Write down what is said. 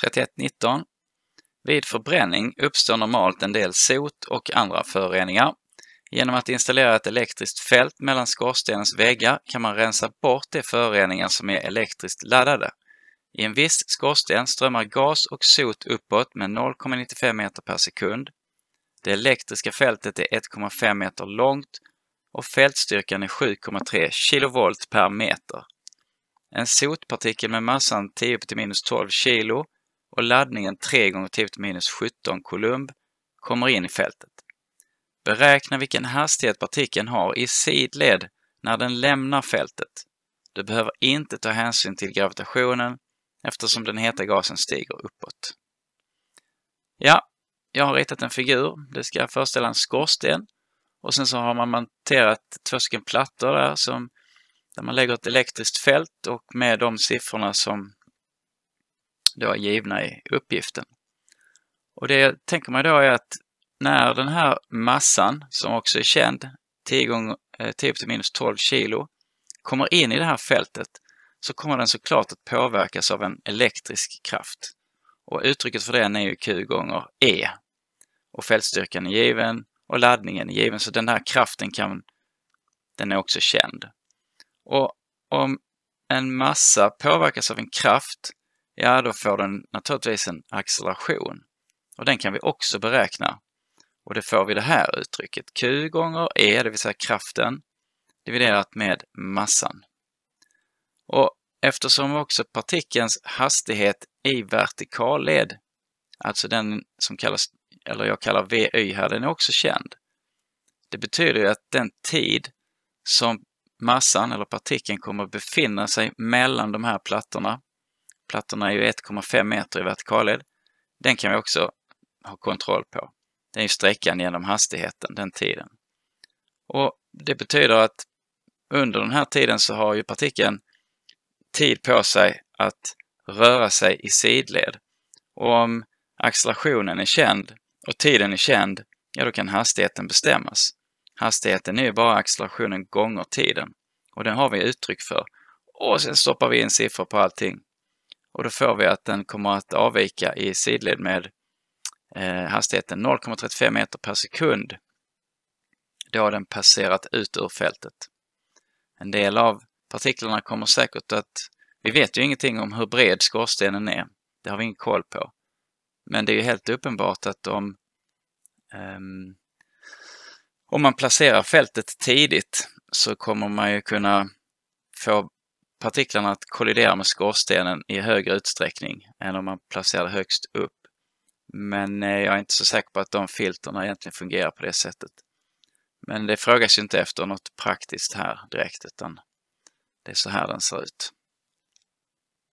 3119. Vid förbränning uppstår normalt en del sot och andra föroreningar. Genom att installera ett elektriskt fält mellan skorstenens väggar kan man rensa bort de föroreningar som är elektriskt laddade. I en viss skorsten strömmar gas och sot uppåt med 0,95 meter per sekund. Det elektriska fältet är 1,5 meter långt och fältstyrkan är 7,3 kilovolt per meter. En sotpartikel med massan 10 12 kilo och laddningen 3 gånger 10 till minus 17 Coulomb kommer in i fältet. Beräkna vilken hastighet partikeln har i sidled när den lämnar fältet. Du behöver inte ta hänsyn till gravitationen eftersom den heta gasen stiger uppåt. Ja, jag har ritat en figur. Det ska föreställa en skorsten och sen så har man monterat två stycken plattor där som, där man lägger ett elektriskt fält och med de siffrorna som då givna i uppgiften. Och det jag tänker mig då är att när den här massan, som också är känd, 10 eh, upp till minus 12 kilo, kommer in i det här fältet så kommer den såklart att påverkas av en elektrisk kraft. Och uttrycket för den är ju Q gånger E. Och fältstyrkan är given och laddningen är given, så den här kraften kan, den är också känd. Och om en massa påverkas av en kraft ja då får den naturligtvis en acceleration. Och den kan vi också beräkna. Och det får vi det här uttrycket. Q gånger E, det vill säga kraften, dividerat med massan. Och eftersom också partikelns hastighet i vertikalled, alltså den som kallas, eller jag kallar VY här, den är också känd. Det betyder ju att den tid som massan eller partikeln kommer att befinna sig mellan de här plattorna, Plattorna är ju 1,5 meter i vertikalled. Den kan vi också ha kontroll på. Det är ju sträckan genom hastigheten, den tiden. Och Det betyder att under den här tiden så har ju partikeln tid på sig att röra sig i sidled. Och om accelerationen är känd och tiden är känd, ja då kan hastigheten bestämmas. Hastigheten är ju bara accelerationen gånger tiden och den har vi uttryck för. Och sen stoppar vi in siffror på allting och då får vi att den kommer att avvika i sidled med eh, hastigheten 0,35 meter per sekund då den passerat ut ur fältet. En del av partiklarna kommer säkert att... Vi vet ju ingenting om hur bred skorstenen är. Det har vi ingen koll på. Men det är ju helt uppenbart att om, um, om man placerar fältet tidigt så kommer man ju kunna få partiklarna att kollidera med skorstenen i högre utsträckning än om man placerar högst upp. Men eh, jag är inte så säker på att de filterna egentligen fungerar på det sättet. Men det frågas ju inte efter något praktiskt här direkt utan det är så här den ser ut.